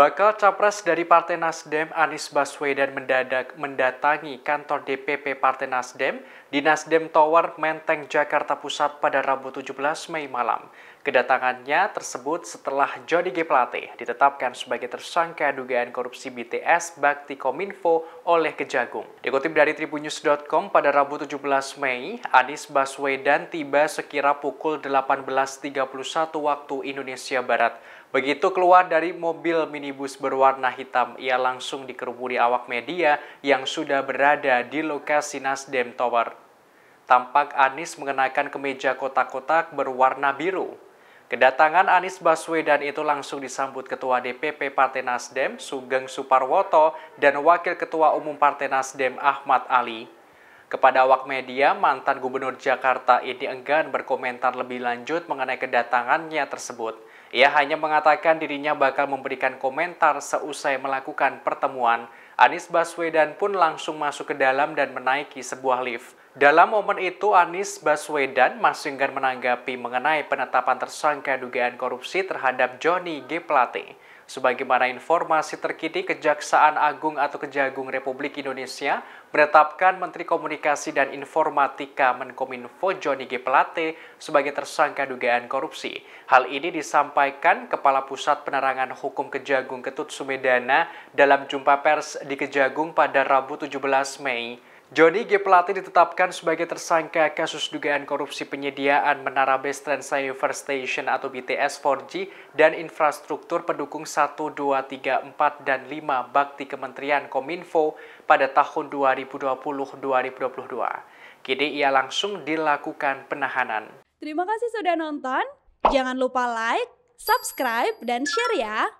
Bakal capres dari Partai Nasdem Anies Baswedan mendadak mendatangi kantor DPP Partai Nasdem di Nasdem Tower Menteng Jakarta Pusat pada Rabu 17 Mei malam. Kedatangannya tersebut setelah Jody G Plate ditetapkan sebagai tersangka dugaan korupsi BTS Bakti Kominfo oleh Kejagung. Dikutip dari tribunnews.com pada Rabu 17 Mei, Anies Baswedan tiba sekira pukul 18.31 waktu Indonesia Barat. Begitu keluar dari mobil minibus berwarna hitam, ia langsung dikerumuni awak media yang sudah berada di lokasi Nasdem Tower. Tampak Anies mengenakan kemeja kotak-kotak berwarna biru. Kedatangan Anies Baswedan itu langsung disambut Ketua DPP Partai Nasdem Sugeng Suparwoto dan Wakil Ketua Umum Partai Nasdem Ahmad Ali. Kepada awak media, mantan Gubernur Jakarta ini enggan berkomentar lebih lanjut mengenai kedatangannya tersebut. Ia hanya mengatakan dirinya bakal memberikan komentar seusai melakukan pertemuan. Anies Baswedan pun langsung masuk ke dalam dan menaiki sebuah lift. Dalam momen itu, Anies Baswedan masih enggan menanggapi mengenai penetapan tersangka dugaan korupsi terhadap Johnny G. Plate. Sebagaimana informasi terkini, Kejaksaan Agung atau Kejagung Republik Indonesia menetapkan Menteri Komunikasi dan Informatika Menkominfo Johnny G. Plate sebagai tersangka dugaan korupsi. Hal ini disampaikan Kepala Pusat Penerangan Hukum Kejagung Ketut Sumedana dalam jumpa pers di Kejagung pada Rabu 17 Mei Joni G. Pelati ditetapkan sebagai tersangka kasus dugaan korupsi penyediaan Menara Base Transceiver Station atau BTS 4G dan infrastruktur pendukung 1, 2, 3, 4, dan 5 bakti Kementerian Kominfo pada tahun 2020-2022. Kini ia langsung dilakukan penahanan. Terima kasih sudah nonton. Jangan lupa like, subscribe, dan share ya.